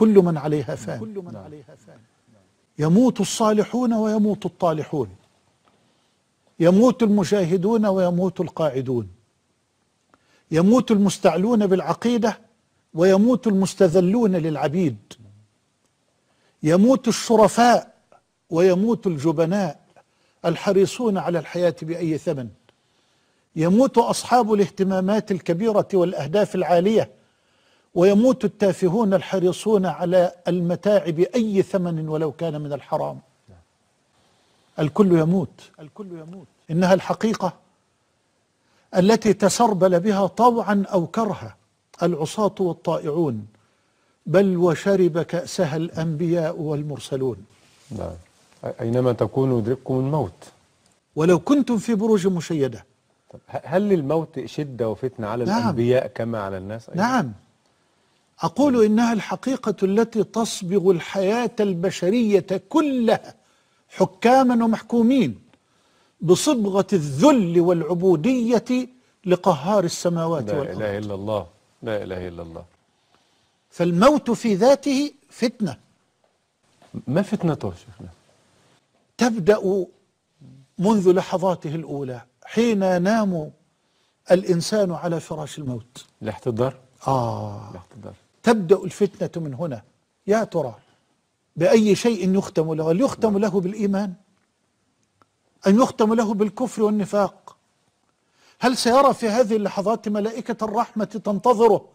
كل من عليها فان نعم. يموت الصالحون ويموت الطالحون يموت المجاهدون ويموت القاعدون يموت المستعلون بالعقيدة ويموت المستذلون للعبيد يموت الشرفاء ويموت الجبناء الحريصون على الحياة بأي ثمن يموت أصحاب الاهتمامات الكبيرة والأهداف العالية ويموت التافهون الحريصون على المتاع بأي ثمن ولو كان من الحرام الكل يموت الكل يموت إنها الحقيقة التي تسربل بها طوعا أو كرها العصاة والطائعون بل وشرب كأسها الأنبياء والمرسلون نعم أينما تكونوا يدرككم الموت ولو كنتم في بروج مشيدة هل للموت شدة وفتنة على نعم. الأنبياء كما على الناس؟ أيضا؟ نعم أقول إنها الحقيقة التي تصبغ الحياة البشرية كلها حكاما ومحكومين بصبغة الذل والعبودية لقهار السماوات لا والأرض لا إله إلا الله لا إله إلا الله فالموت في ذاته فتنة ما فتنته شيخنا تبدأ منذ لحظاته الأولى حين ينام الإنسان على فراش الموت الاحتضار آه الاحتضار تبدأ الفتنة من هنا يا ترى بأي شيء يختم له هل يختم له بالإيمان أن يختم له بالكفر والنفاق هل سيرى في هذه اللحظات ملائكة الرحمة تنتظره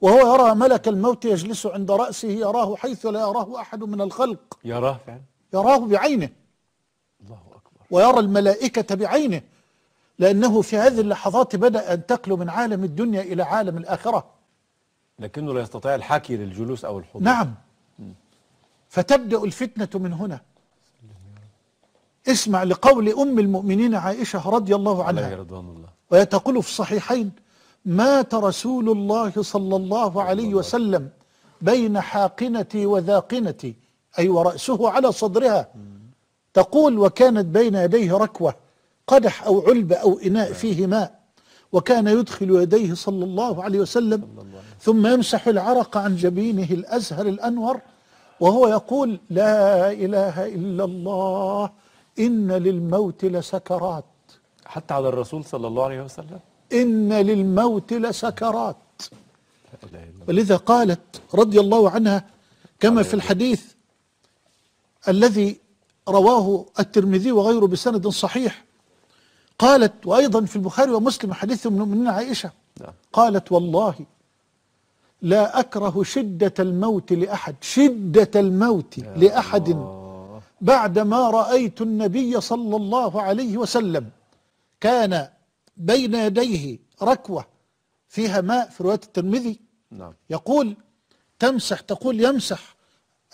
وهو يرى ملك الموت يجلس عند رأسه يراه حيث لا يراه أحد من الخلق يراه فعلا يراه بعينه الله أكبر ويرى الملائكة بعينه لأنه في هذه اللحظات بدأ أن من عالم الدنيا إلى عالم الآخرة لكنه لا يستطيع الحكي للجلوس أو الحضور نعم فتبدأ الفتنة من هنا اسمع لقول أم المؤمنين عائشة رضي الله عنها رضوان الله وهي تقول في الصحيحين مات رسول الله صلى الله عليه وسلم بين حاقنتي وذاقنتي أي ورأسه على صدرها تقول وكانت بين يديه ركوة قدح أو علبة أو إناء نعم. فيه ماء وكان يدخل يديه صلى الله عليه وسلم ثم يمسح العرق عن جبينه الأزهر الأنور وهو يقول لا إله إلا الله إن للموت لسكرات حتى على الرسول صلى الله عليه وسلم إن للموت لسكرات ولذا قالت رضي الله عنها كما في الحديث الذي رواه الترمذي وغيره بسند صحيح قالت وأيضا في البخاري ومسلم حديث من عائشة نعم. قالت والله لا أكره شدة الموت لأحد شدة الموت لأحد بعدما رأيت النبي صلى الله عليه وسلم كان بين يديه ركوة فيها ماء في رواية الترمذي نعم. يقول تمسح تقول يمسح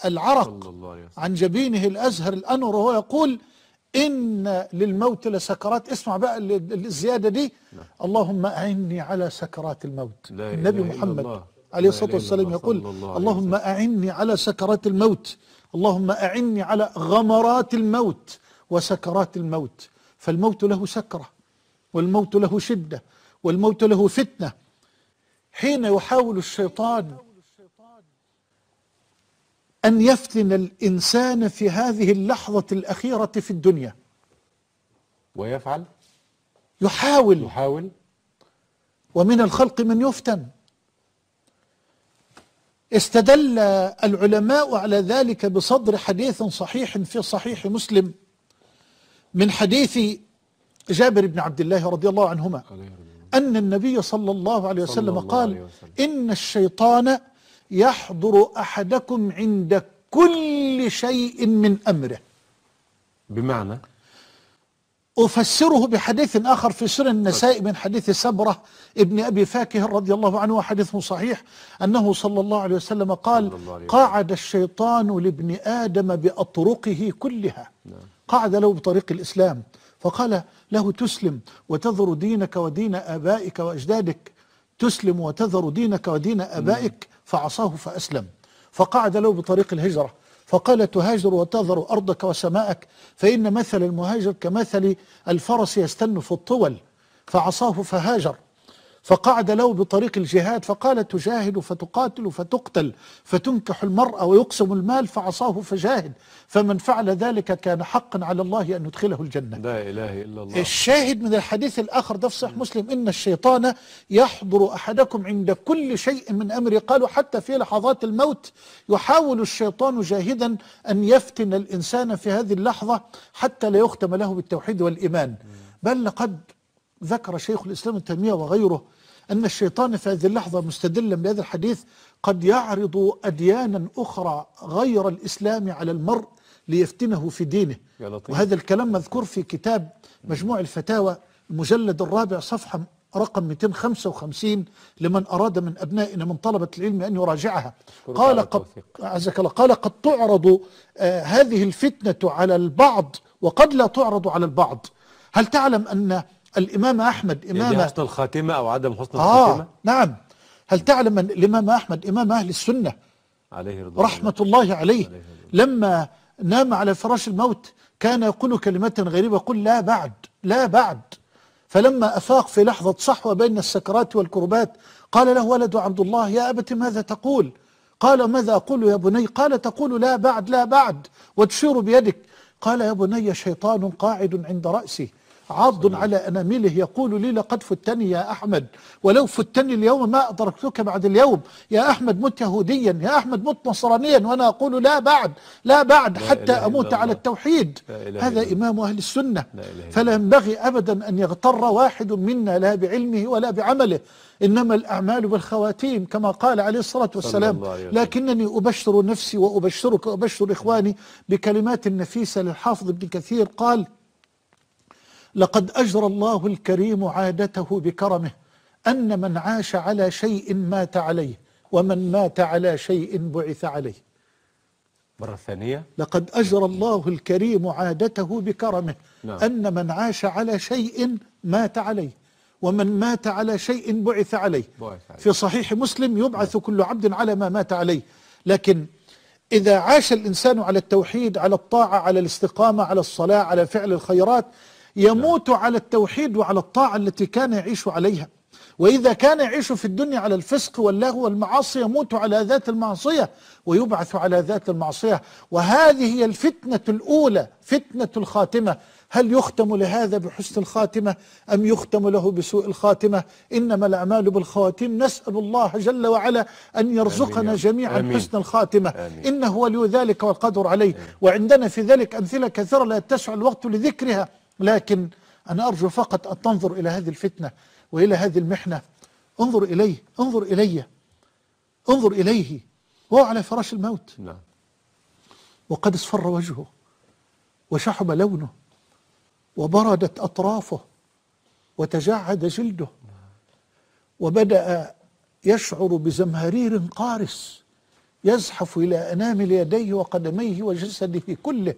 العرق عن جبينه الأزهر الأنور وهو يقول إن للموت لسكرات اسمع بقى الزيادة دي نعم. اللهم أعني على سكرات الموت النبي محمد الله. عليه الصلاة والسلام يقول الله اللهم أعني على سكرات الموت اللهم أعني على غمرات الموت وسكرات الموت فالموت له سكرة والموت له شدة والموت له فتنة حين يحاول الشيطان أن يفتن الإنسان في هذه اللحظة الأخيرة في الدنيا ويفعل يحاول يحاول ومن الخلق من يفتن استدل العلماء على ذلك بصدر حديث صحيح في صحيح مسلم من حديث جابر بن عبد الله رضي الله عنهما أن النبي صلى الله عليه وسلم قال إن الشيطان يحضر أحدكم عند كل شيء من أمره بمعنى أفسره بحديث آخر في سر النساء من حديث سبرة ابن أبي فاكه رضي الله عنه وحديثه صحيح أنه صلى الله عليه وسلم قال عليه قعد الشيطان لابن آدم بأطرقه كلها نعم. قعد له بطريق الإسلام فقال له تسلم وتذر دينك ودين آبائك وأجدادك تسلم وتذر دينك ودين أبائك فعصاه فأسلم فقعد له بطريق الهجرة فقال تهاجر وتذر أرضك وسماءك فإن مثل المهاجر كمثل الفرس يستن في الطول فعصاه فهاجر فقعد له بطريق الجهاد فقال تجاهد فتقاتل فتقتل فتنكح المرأة ويقسم المال فعصاه فجاهد فمن فعل ذلك كان حقا على الله أن يدخله الجنة لا إله إلا الله الشاهد من الحديث الآخر ده في صحيح مسلم إن الشيطان يحضر أحدكم عند كل شيء من أمره قالوا حتى في لحظات الموت يحاول الشيطان جاهدا أن يفتن الإنسان في هذه اللحظة حتى لا يختم له بالتوحيد والإيمان بل لقد ذكر شيخ الإسلام تيمية وغيره أن الشيطان في هذه اللحظة مستدلا بهذا الحديث قد يعرض أديانا أخرى غير الإسلام على المرء ليفتنه في دينه يا لطيف. وهذا الكلام مذكور في كتاب مجموع الفتاوى المجلد الرابع صفحة رقم 255 لمن أراد من أبنائنا من طلبة العلم أن يراجعها قال قد, عزك الله قال قد تعرض آه هذه الفتنة على البعض وقد لا تعرض على البعض هل تعلم أن الإمام أحمد يعني إمام حسن الخاتمة أو عدم حسن آه، الخاتمة؟ آه نعم هل تعلم أن الإمام أحمد إمام أهل السنة عليه رضا رحمة الله, الله عليه, عليه لما نام على فراش الموت كان يقول كلمة غريبة قل لا بعد لا بعد فلما أفاق في لحظة صحوة بين السكرات والكربات قال له ولد عبد الله يا أبت ماذا تقول قال ماذا أقول يا بني قال تقول لا بعد لا بعد وتشير بيدك قال يا بني شيطان قاعد عند رأسي عض على أنامله يقول لي لقد فتني يا أحمد ولو فتني اليوم ما أدركتك بعد اليوم يا أحمد مت يهوديا يا أحمد مت نصرانيا وأنا أقول لا بعد لا بعد لا حتى أموت على التوحيد هذا الله. إمام أهل السنة فلا ينبغي أبدا أن يغتر واحد منا لا بعلمه ولا بعمله إنما الأعمال بالخواتيم كما قال عليه الصلاة والسلام لكنني أبشر نفسي وأبشرك وأبشر إخواني بكلمات نفيسة للحافظ ابن كثير قال لقد أجرى الله الكريم عادته بكرمه أن من عاش على شيء مات عليه ومن مات على شيء بعث عليه مرة ثانية لقد أجرى الله الكريم عادته بكرمه نعم. أن من عاش على شيء مات عليه ومن مات على شيء بعث عليه, بعث عليه. في صحيح مسلم يبعث نعم. كل عبد على ما مات عليه لكن إذا عاش الإنسان على التوحيد على الطاعة على الاستقامة على الصلاة على فعل الخيرات يموت على التوحيد وعلى الطاعة التي كان يعيش عليها وإذا كان يعيش في الدنيا على الفسق واللهو والمعاصي يموت على ذات المعصية ويبعث على ذات المعصية وهذه هي الفتنة الأولى فتنة الخاتمة هل يختم لهذا بحسن الخاتمة أم يختم له بسوء الخاتمة إنما الأعمال بالخواتيم نسأل الله جل وعلا أن يرزقنا جميعا حسن الخاتمة آمين إنه ولي ذلك والقدر عليه وعندنا في ذلك أمثلة كثيرة لا تسع الوقت لذكرها لكن أنا أرجو فقط أن تنظر إلى هذه الفتنة وإلى هذه المحنة انظر إليه انظر إلي انظر إليه وهو على فراش الموت نعم وقد اصفر وجهه وشحب لونه وبردت أطرافه وتجعد جلده وبدأ يشعر بزمهرير قارس يزحف إلى أنامل يديه وقدميه وجسده كله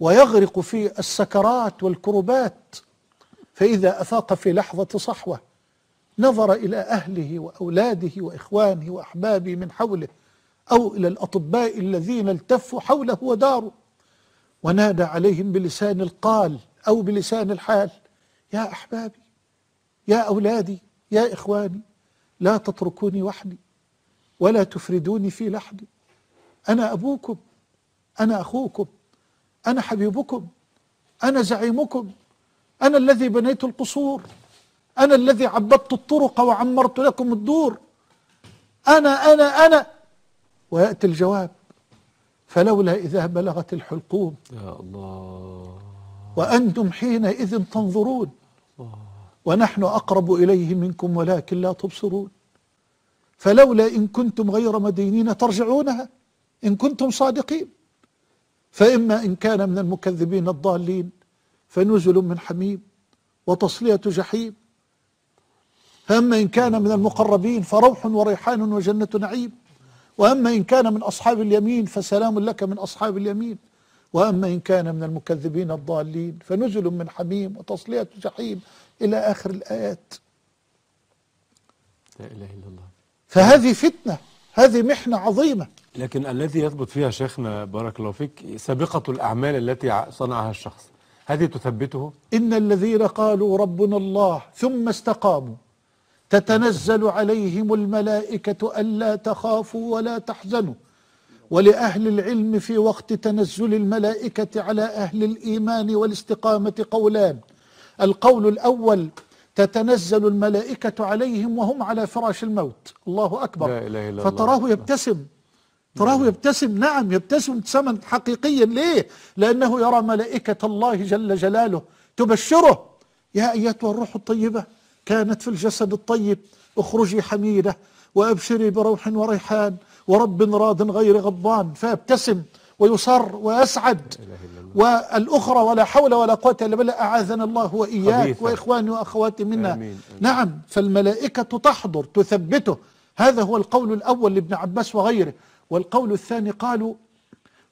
ويغرق في السكرات والكربات فإذا أفاق في لحظة صحوة نظر إلى أهله وأولاده وإخوانه وأحبابه من حوله أو إلى الأطباء الذين التفوا حوله وداره ونادى عليهم بلسان القال أو بلسان الحال يا أحبابي يا أولادي يا إخواني لا تتركوني وحدي ولا تفردوني في لحدي أنا أبوكم أنا أخوكم أنا حبيبكم أنا زعيمكم أنا الذي بنيت القصور أنا الذي عبدت الطرق وعمرت لكم الدور أنا أنا أنا ويأتي الجواب فلولا إذا بلغت الحلقوم يا الله وأنتم حينئذ تنظرون ونحن أقرب إليه منكم ولكن لا تبصرون فلولا إن كنتم غير مدينين ترجعونها إن كنتم صادقين فإما إن كان من المكذبين الضالين فنزل من حميم وتصلية جحيم فأما إن كان من المقربين فروح وريحان وجنة نعيم وأما إن كان من أصحاب اليمين فسلام لك من أصحاب اليمين وأما إن كان من المكذبين الضالين فنزل من حميم وتصلية جحيم إلى آخر الآيات لا إله إلا الله فهذه فتنة هذه محنة عظيمة لكن الذي يثبت فيها شيخنا بارك الله فيك سابقة الأعمال التي صنعها الشخص هذه تثبته إن الذين قالوا ربنا الله ثم استقاموا تتنزل عليهم الملائكة ألا تخافوا ولا تحزنوا ولأهل العلم في وقت تنزل الملائكة على أهل الإيمان والاستقامة قولان القول الأول تتنزل الملائكة عليهم وهم على فراش الموت الله أكبر لا إله إلا فتراه الله. يبتسم تراه يبتسم نعم يبتسم ابتسما حقيقيا ليه لأنه يرى ملائكة الله جل جلاله تبشره يا أيتها الروح الطيبة كانت في الجسد الطيب اخرجي حميدة وأبشري بروح وريحان ورب راض غير غضبان فيبتسم ويصر ويسعد والأخرى ولا حول ولا قوة إلا بالله أعاذنا الله وإياك وإخواني وأخواتي منا نعم فالملائكة تحضر تثبته هذا هو القول الأول لابن عباس وغيره والقول الثاني قالوا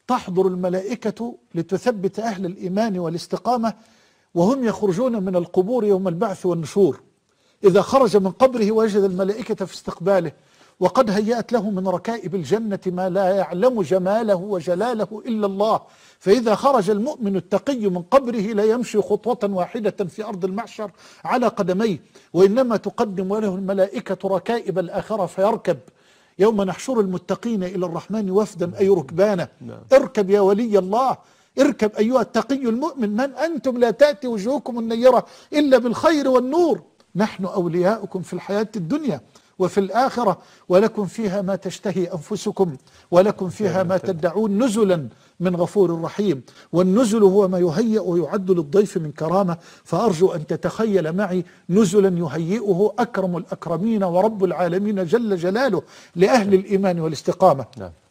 تحضر الملائكة لتثبت أهل الإيمان والاستقامة وهم يخرجون من القبور يوم البعث والنشور إذا خرج من قبره وجد الملائكة في استقباله وقد هيأت له من ركائب الجنة ما لا يعلم جماله وجلاله إلا الله فإذا خرج المؤمن التقي من قبره لا يمشي خطوة واحدة في أرض المحشر على قدميه وإنما تقدم له الملائكة ركائب الآخرة فيركب يوم نحشر المتقين إلى الرحمن وفدا أي نعم. ركبانا نعم. اركب يا ولي الله اركب أيها التقي المؤمن من أنتم لا تأتي وجوهكم النيرة إلا بالخير والنور نحن أولياؤكم في الحياة الدنيا وفي الآخرة ولكم فيها ما تشتهي أنفسكم ولكم فيها ما تدعون نزلا من غفور رحيم والنزل هو ما يهيأ ويعد للضيف من كرامة فأرجو أن تتخيل معي نزلا يهيئه أكرم الأكرمين ورب العالمين جل جلاله لأهل الإيمان والاستقامة نعم.